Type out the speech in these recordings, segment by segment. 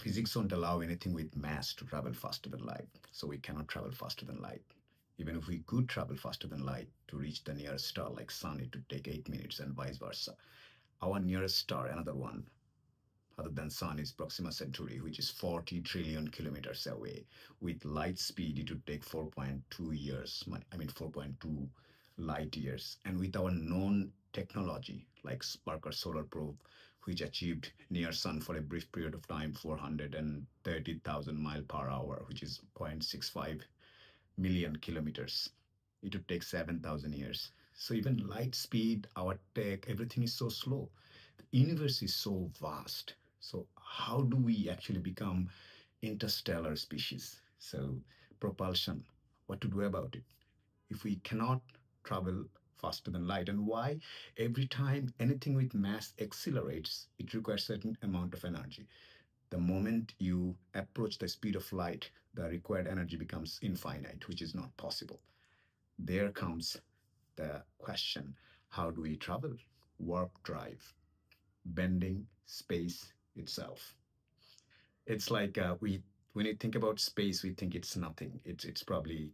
physics don't allow anything with mass to travel faster than light, so we cannot travel faster than light. Even if we could travel faster than light to reach the nearest star like sun, it would take eight minutes and vice versa. Our nearest star, another one, other than sun is Proxima Centauri, which is 40 trillion kilometers away. With light speed, it would take 4.2 years, I mean 4.2 light years. And with our known technology, like Spark or Solar Probe, which achieved near sun for a brief period of time 430,000 mile per hour, which is 0.65 million kilometers. It would take 7,000 years. So even light speed, our tech, everything is so slow. The universe is so vast. So how do we actually become interstellar species? So propulsion, what to do about it? If we cannot travel faster than light and why every time anything with mass accelerates it requires certain amount of energy the moment you approach the speed of light the required energy becomes infinite which is not possible there comes the question how do we travel warp drive bending space itself it's like uh, we when you think about space we think it's nothing it's it's probably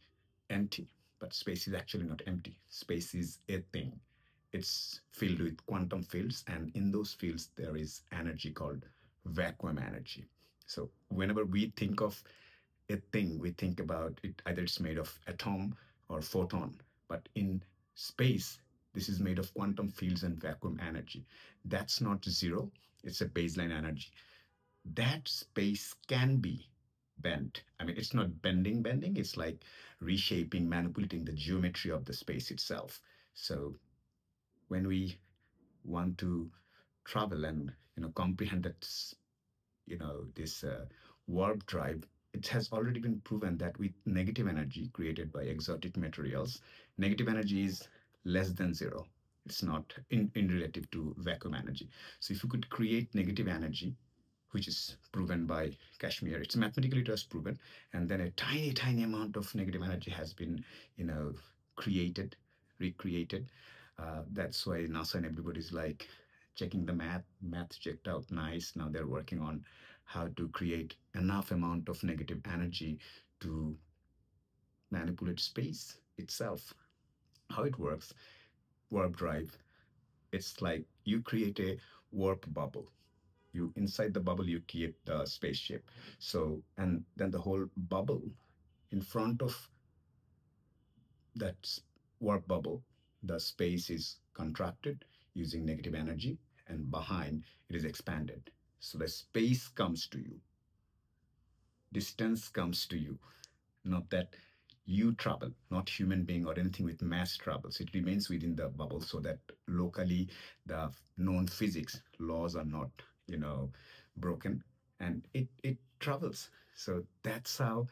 empty but space is actually not empty. Space is a thing. It's filled with quantum fields, and in those fields, there is energy called vacuum energy. So whenever we think of a thing, we think about it either it's made of atom or photon. But in space, this is made of quantum fields and vacuum energy. That's not zero, it's a baseline energy. That space can be Bent. I mean, it's not bending, bending, it's like reshaping, manipulating the geometry of the space itself. So when we want to travel and, you know, comprehend that, you know, this uh, warp drive, it has already been proven that with negative energy created by exotic materials, negative energy is less than zero. It's not in, in relative to vacuum energy. So if you could create negative energy which is proven by Kashmir. It's mathematically it was proven. And then a tiny, tiny amount of negative energy has been, you know, created, recreated. Uh, that's why NASA and everybody's like checking the math. Math checked out nice. Now they're working on how to create enough amount of negative energy to manipulate space itself. How it works, warp drive, it's like you create a warp bubble you inside the bubble you create the spaceship so and then the whole bubble in front of that warp bubble the space is contracted using negative energy and behind it is expanded so the space comes to you distance comes to you not that you travel, not human being or anything with mass travels. It remains within the bubble so that locally the known physics laws are not you know broken and it it travels so that's how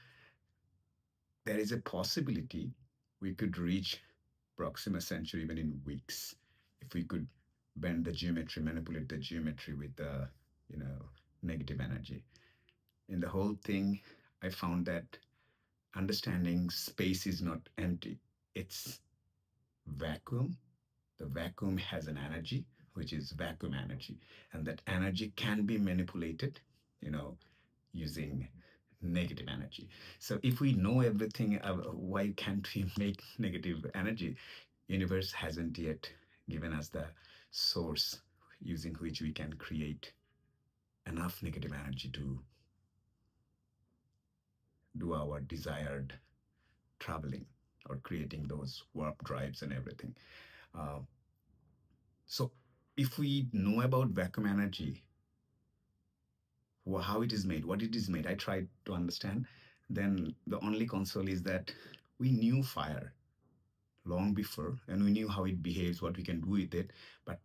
there is a possibility we could reach proxima century even in weeks if we could bend the geometry manipulate the geometry with the uh, you know negative energy in the whole thing i found that understanding space is not empty it's vacuum the vacuum has an energy which is vacuum energy. And that energy can be manipulated, you know, using negative energy. So if we know everything, uh, why can't we make negative energy? Universe hasn't yet given us the source using which we can create enough negative energy to do our desired traveling or creating those warp drives and everything. Uh, so if we know about vacuum energy, how it is made, what it is made, I tried to understand, then the only console is that we knew fire long before and we knew how it behaves, what we can do with it, but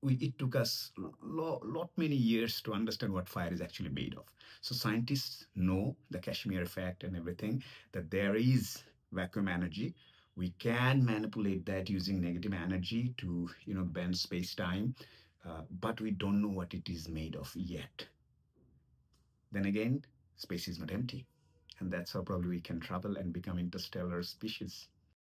we, it took us lo- lot many years to understand what fire is actually made of. So scientists know the Kashmir effect and everything that there is vacuum energy we can manipulate that using negative energy to you know bend space-time uh, but we don't know what it is made of yet then again space is not empty and that's how probably we can travel and become interstellar species